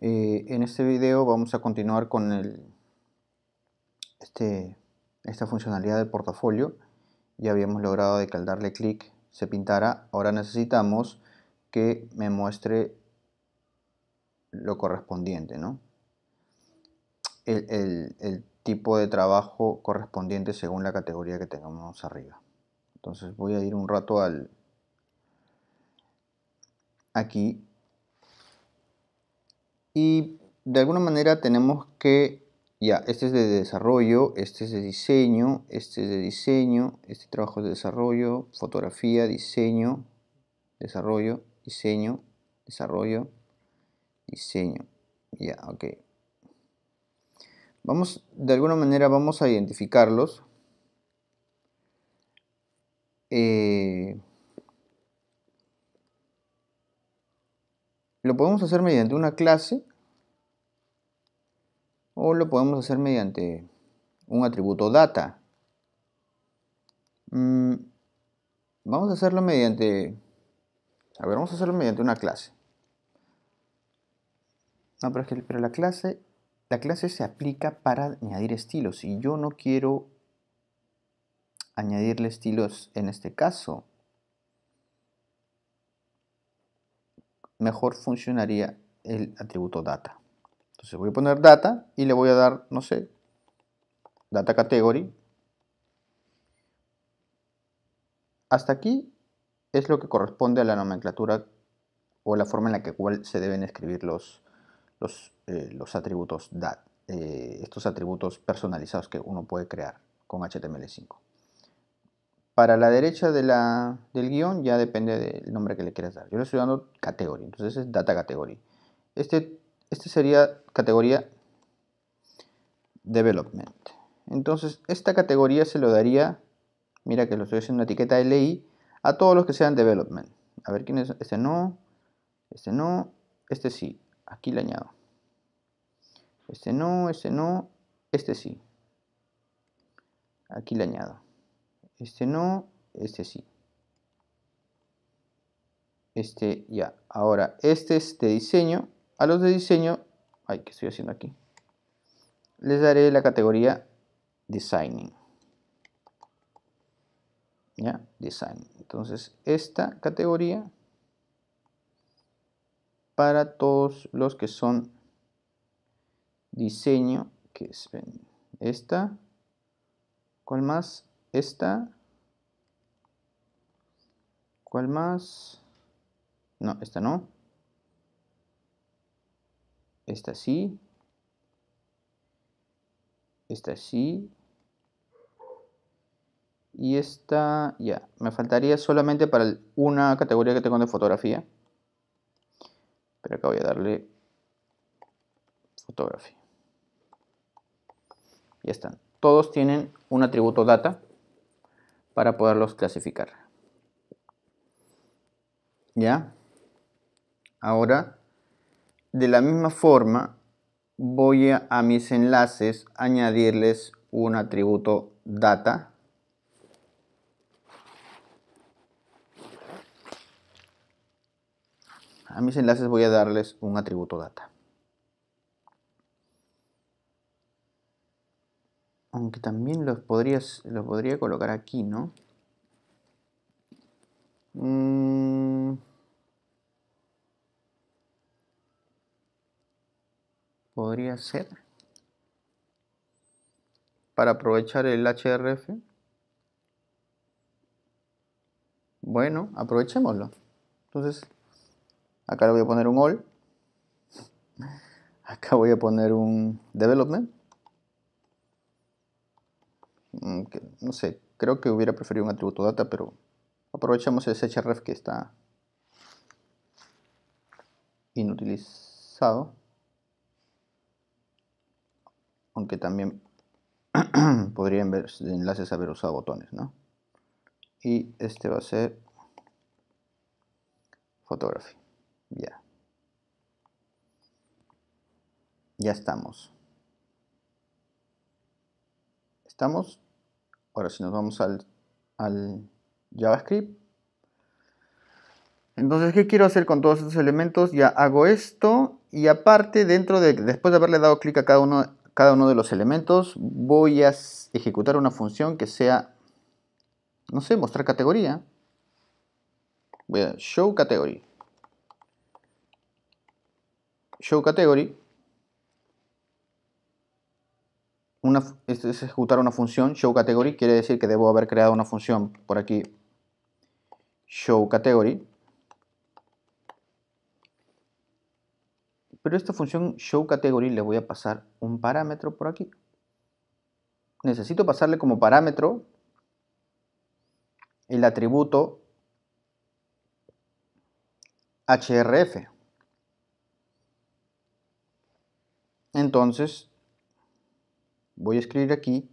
Eh, en este video vamos a continuar con el, este, esta funcionalidad del portafolio. Ya habíamos logrado de que al darle clic se pintara. Ahora necesitamos que me muestre lo correspondiente, el, el tipo de trabajo correspondiente según la categoría que tengamos arriba. Entonces voy a ir un rato al aquí y de alguna manera tenemos que, ya, este es de desarrollo, este es de diseño, este es de diseño, este trabajo es de desarrollo, fotografía, diseño, desarrollo, diseño, desarrollo, diseño. Ya, ok. Vamos, de alguna manera vamos a identificarlos. Eh, Lo podemos hacer mediante una clase o lo podemos hacer mediante un atributo data. Mm, vamos a hacerlo mediante... A ver, vamos a hacerlo mediante una clase. No, pero la clase... La clase se aplica para añadir estilos y yo no quiero añadirle estilos en este caso. mejor funcionaría el atributo data. Entonces voy a poner data y le voy a dar, no sé, data category. Hasta aquí es lo que corresponde a la nomenclatura o la forma en la que cual se deben escribir los, los, eh, atributos DAT, eh, estos atributos personalizados que uno puede crear con HTML5. Para la derecha del guión ya depende del nombre que le quieras dar. Yo le estoy dando category, entonces es data category. Este, este sería categoría development. Entonces esta categoría se lo daría, mira que lo estoy haciendo una etiqueta LI, a todos los que sean development. A ver quién es, este no, este no, este sí. Aquí le añado. Este no, este no, este sí. Aquí le añado este no, este sí. Este ya. Ahora, este es de diseño. A los de diseño, ay, ¿qué estoy haciendo aquí? Les daré la categoría Designing. ¿Ya? Design. Entonces, esta categoría para todos los que son diseño, que es esta. ¿Cuál más? esta. ¿Cuál más? No, esta no. Esta sí. Esta sí. Y esta, ya. Me faltaría solamente para una categoría que tengo de fotografía. Pero acá voy a darle fotografía. Ya están. Todos tienen un atributo data para poderlos clasificar. ¿Ya? Ahora, de la misma forma, voy a, mis enlaces añadirles un atributo data. A mis enlaces voy a darles un atributo data. Aunque también los podrías, los podría colocar aquí, ¿no? Mm. Podría ser. Para aprovechar el HRF. Bueno, aprovechémoslo. Entonces, acá le voy a poner un all. Acá voy a poner un development. Mm, no sé, creo que hubiera preferido un atributo data, pero aprovechamos ese href que está inutilizado. Aunque también podrían ver enlaces haber usado botones, ¿no? Y este va a ser Fotografía. Ya. Ya estamos. ¿Estamos? Ahora, si nos vamos al, JavaScript, entonces, ¿qué quiero hacer con todos estos elementos? Ya hago esto y aparte, dentro de, después de haberle dado clic a cada uno, cada uno de los elementos, voy a ejecutar una función que sea, no sé, mostrar categoría. Voy a show category. Show category. una, es ejecutar una función show category, quiere decir que debo haber creado una función por aquí show category. Pero esta función show category le voy a pasar un parámetro por aquí. Necesito pasarle como parámetro el atributo hrf Entonces, voy a escribir aquí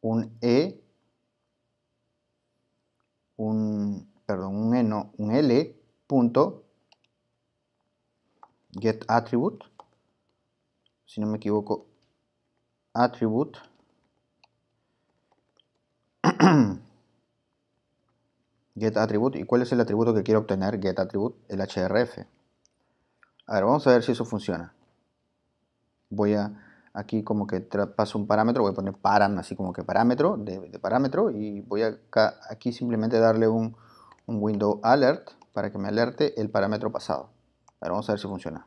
un E, un, perdón, un E un L punto get attribute, si no me equivoco, attribute get attribute y cuál es el atributo que quiero obtener get attribute el href a ver vamos a ver si eso funciona voy a aquí como que paso un parámetro, voy a poner param, así como que parámetro, de, parámetro, y voy acá, aquí simplemente darle un, window alert para que me alerte el parámetro pasado. Ahora vamos a ver si funciona.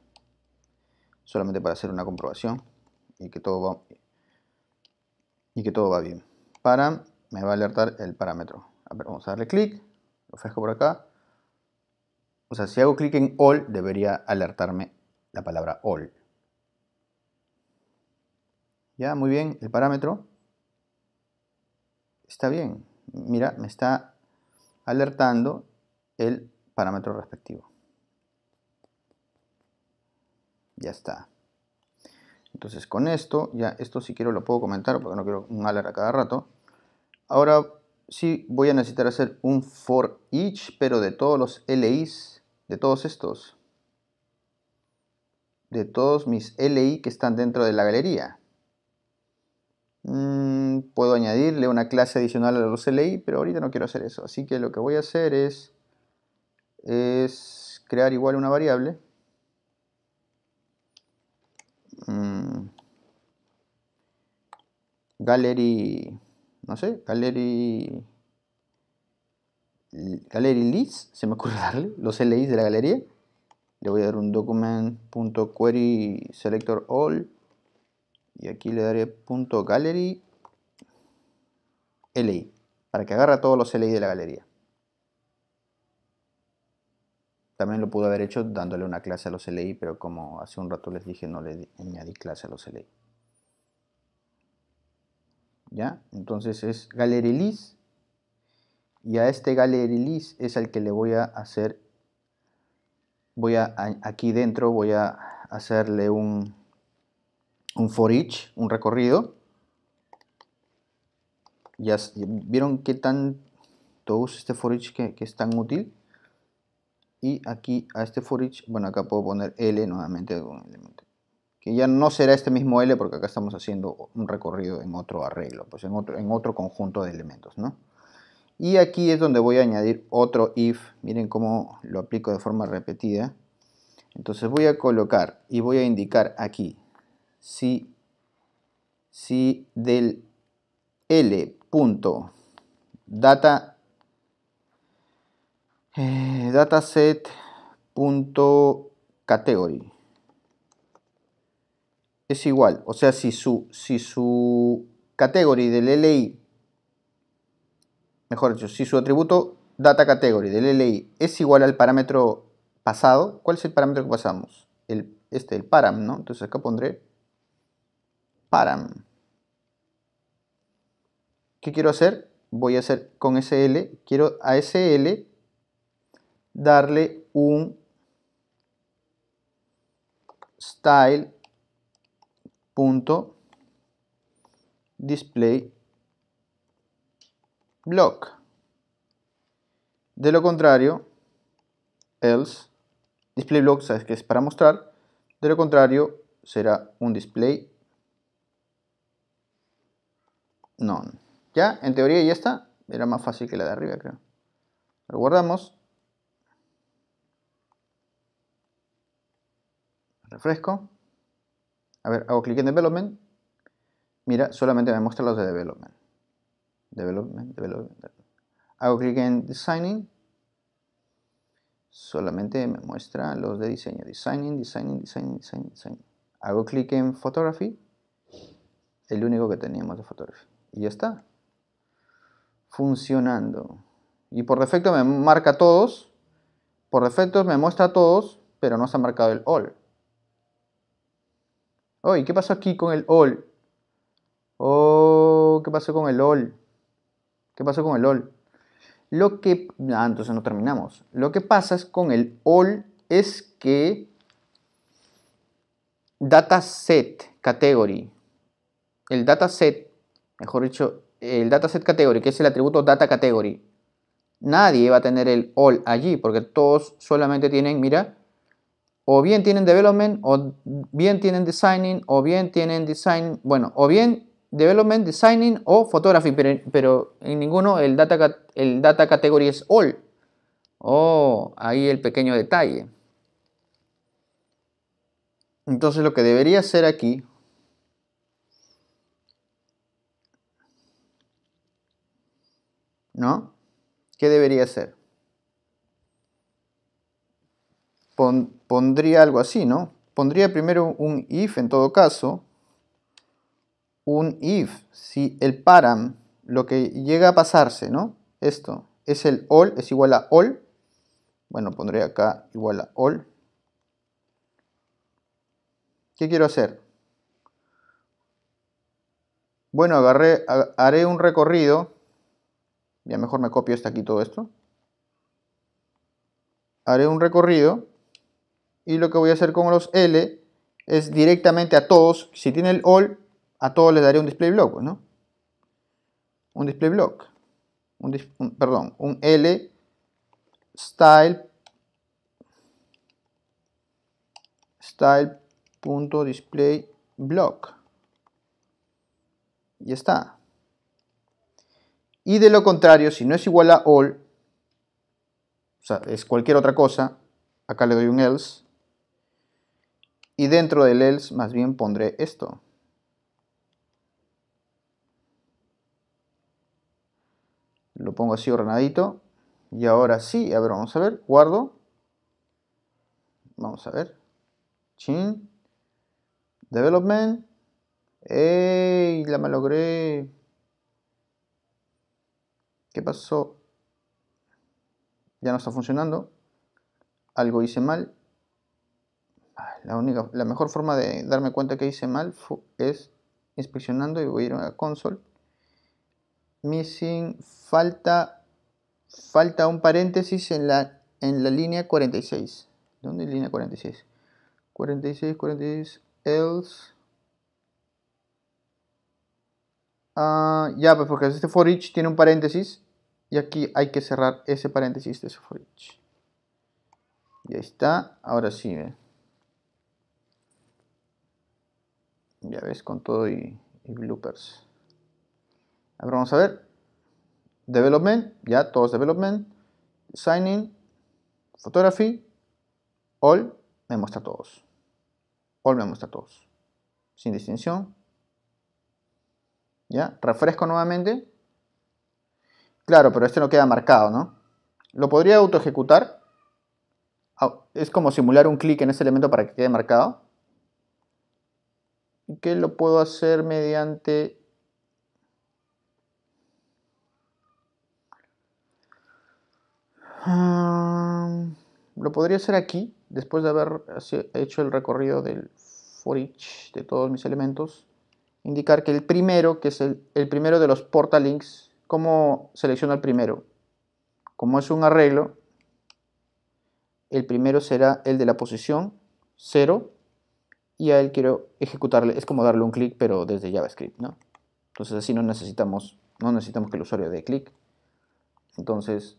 Solamente para hacer una comprobación y que todo va, y que todo va bien. Param me va a alertar el parámetro. A ver, vamos a darle clic, lo ofrezco por acá. O sea, si hago clic en all, debería alertarme la palabra all. Ya, muy bien, el parámetro está bien. Mira, me está alertando el parámetro respectivo. Ya está. Entonces con esto, ya esto si quiero lo puedo comentar porque no quiero un alert a cada rato. Ahora sí voy a necesitar hacer un for each, pero de todos los LIs, de todos estos. De todos mis LI que están dentro de la galería. Mm, puedo añadirle una clase adicional a los li, e pero ahorita no quiero hacer eso. Así que lo que voy a hacer es, es crear igual una variable. Mm, gallery, no sé, gallery, gallery list, se me ocurre darle, los LIs e de la galería. Le voy a dar un document.query selector all y aquí le daré punto gallery LI para que agarre todos los LI de la galería. También lo pudo haber hecho dándole una clase a los LI, pero como hace un rato les dije, no le añadí clase a los LI. ¿Ya? Entonces es gallery list y a este gallery list es al que le voy a hacer voy a aquí dentro voy a hacerle un un for each, un recorrido. Ya, ¿Vieron qué tan todo este for each que, es tan útil? Y aquí a este for each, bueno acá puedo poner L nuevamente elemento que ya no será este mismo L porque acá estamos haciendo un recorrido en otro arreglo, pues en otro, en otro conjunto de elementos, ¿no? Y aquí es donde voy a añadir otro if, miren cómo lo aplico de forma repetida. Entonces voy a colocar y voy a indicar aquí si, del L data eh, es igual, o sea, si su, si su category del LI, mejor dicho, si su atributo data category del LI es igual al parámetro pasado, ¿cuál es el parámetro que pasamos? El, este, el param, ¿no? Entonces acá pondré param. ¿Qué quiero hacer? Voy a hacer con sl quiero a sl darle un style punto display block. De lo contrario, else display block, sabes que es para mostrar. De lo contrario, será un display no. Ya, en teoría ya está. Era más fácil que la de arriba, creo. Lo guardamos. Refresco. A ver, hago clic en Development. Mira, solamente me muestra los de Development. Development, Development. Hago clic en Designing. Solamente me muestra los de diseño. Designing, Designing, Designing, Designing. designing. Hago clic en Photography. El único que teníamos de Photography y ya está. Funcionando. Y por defecto me marca todos. Por defecto me muestra todos, pero no se ha marcado el all. oh ¿qué pasó aquí con el all? Oh, ¿qué pasó con el all? ¿Qué pasó con el all? Lo que... Ah, entonces no terminamos. Lo que pasa es con el all es que dataset category, el dataset mejor dicho, el dataset category, que es el atributo data category, nadie va a tener el all allí, porque todos solamente tienen, mira, o bien tienen development, o bien tienen designing, o bien tienen design, bueno, o bien development, designing o photography, pero, en ninguno el data, el data category es all. Oh, ahí el pequeño detalle. Entonces lo que debería hacer aquí ¿no? ¿Qué debería ser? pondría algo así, ¿no? Pondría primero un if en todo caso, un if, si el param, lo que llega a pasarse, ¿no? Esto es el all, es igual a all, bueno, pondré acá igual a all. ¿Qué quiero hacer? Bueno, agarré, haré un recorrido ya mejor me copio hasta aquí todo esto. Haré un recorrido. Y lo que voy a hacer con los L es directamente a todos. Si tiene el all, a todos les daré un display block, ¿no? Un display block. perdón, un L style display block. Ya está. Y de lo contrario, si no es igual a all, o sea, es cualquier otra cosa, acá le doy un else. Y dentro del else más bien pondré esto. Lo pongo así ordenadito. Y ahora sí, a ver, vamos a ver, guardo. Vamos a ver. Chin. Development. ¡Ey! La logré ¿Qué pasó? Ya no está funcionando. Algo hice mal. Ah, la, única, la mejor forma de darme cuenta que hice mal es inspeccionando y voy a ir a console. Missing, falta, falta un paréntesis en la, en la línea 46. ¿Dónde es línea 46? 46, 46, else. Ah, ya, pues porque este for each tiene un paréntesis y aquí hay que cerrar ese paréntesis de su Ya está, ahora sí. Ya ves, con todo y, bloopers. Ahora vamos a ver. Development, ya todos development. Signing, photography, all, me muestra todos. All me muestra todos. Sin distinción. Ya, refresco nuevamente Claro, pero este no queda marcado, ¿no? Lo podría auto ejecutar. Es como simular un clic en ese elemento para que quede marcado. Y ¿Qué lo puedo hacer mediante... Ah, lo podría hacer aquí, después de haber hecho el recorrido del for each de todos mis elementos. Indicar que el primero, que es el, primero de los links cómo selecciono el primero. Como es un arreglo, el primero será el de la posición 0 y a él quiero ejecutarle, es como darle un clic pero desde JavaScript, ¿no? Entonces así no necesitamos, no necesitamos que el usuario dé clic. Entonces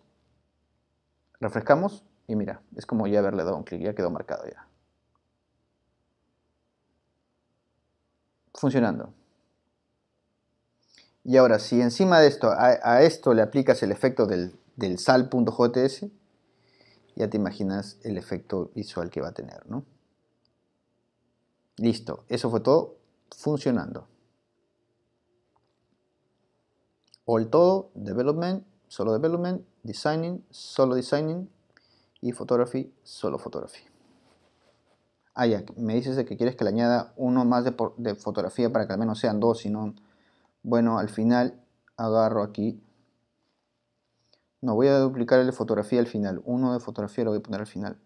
refrescamos y mira, es como ya haberle dado un clic, ya quedó marcado ya. Funcionando. Y ahora, si encima de esto, a, esto le aplicas el efecto del, del sal.jts, ya te imaginas el efecto visual que va a tener, ¿no? Listo, eso fue todo funcionando. O todo, development, solo development, designing, solo designing y photography, solo photography. Ah, ya, me dices que quieres que le añada uno más de, de fotografía para que al menos sean dos y no bueno al final agarro aquí no voy a duplicar el fotografía al final uno de fotografía lo voy a poner al final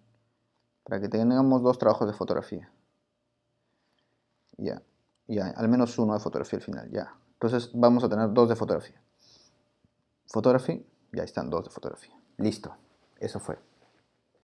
para que tengamos dos trabajos de fotografía ya ya al menos uno de fotografía al final ya entonces vamos a tener dos de fotografía Fotografía. ya están dos de fotografía listo eso fue